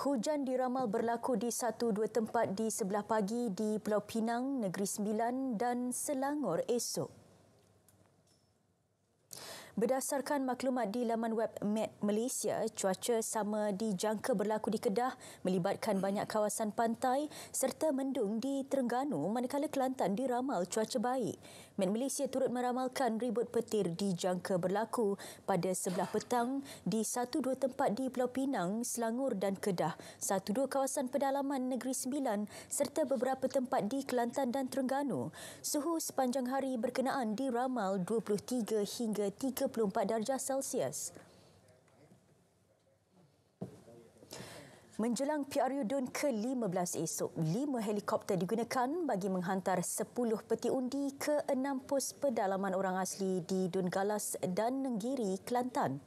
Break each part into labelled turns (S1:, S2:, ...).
S1: Hujan diramal berlaku di satu dua tempat di sebelah pagi di Pulau Pinang, Negeri Sembilan dan Selangor esok. Berdasarkan maklumat di laman web Met Malaysia, cuaca sama dijangka berlaku di Kedah melibatkan banyak kawasan pantai serta mendung di Terengganu manakala Kelantan diramal cuaca baik. Met Malaysia turut meramalkan ribut petir dijangka berlaku pada sebelah petang di satu dua tempat di Pulau Pinang, Selangor dan Kedah, satu dua kawasan pedalaman Negeri Sembilan serta beberapa tempat di Kelantan dan Terengganu. Suhu sepanjang hari berkenaan diramal 23 hingga 3 34 darjah Celsius. Menjelang PRU DUN ke-15 esok, lima helikopter digunakan bagi menghantar 10 peti undi ke enam pos pedalaman orang asli di Dun Galas dan Nenggiri, Kelantan.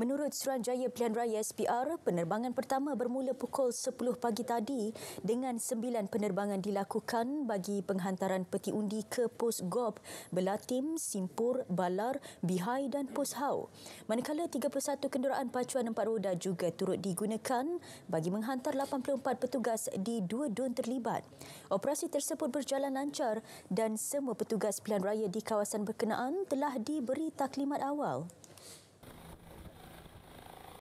S1: Menurut Suruhanjaya Pilihan Raya SPR, penerbangan pertama bermula pukul 10 pagi tadi dengan 9 penerbangan dilakukan bagi penghantaran peti undi ke Pos Gop, Belatim, Simpur, Balar, Bihai dan Pos Hau. Manakala 31 kenderaan pacuan empat roda juga turut digunakan bagi menghantar 84 petugas di dua dun terlibat. Operasi tersebut berjalan lancar dan semua petugas pilihan raya di kawasan berkenaan telah diberi taklimat awal.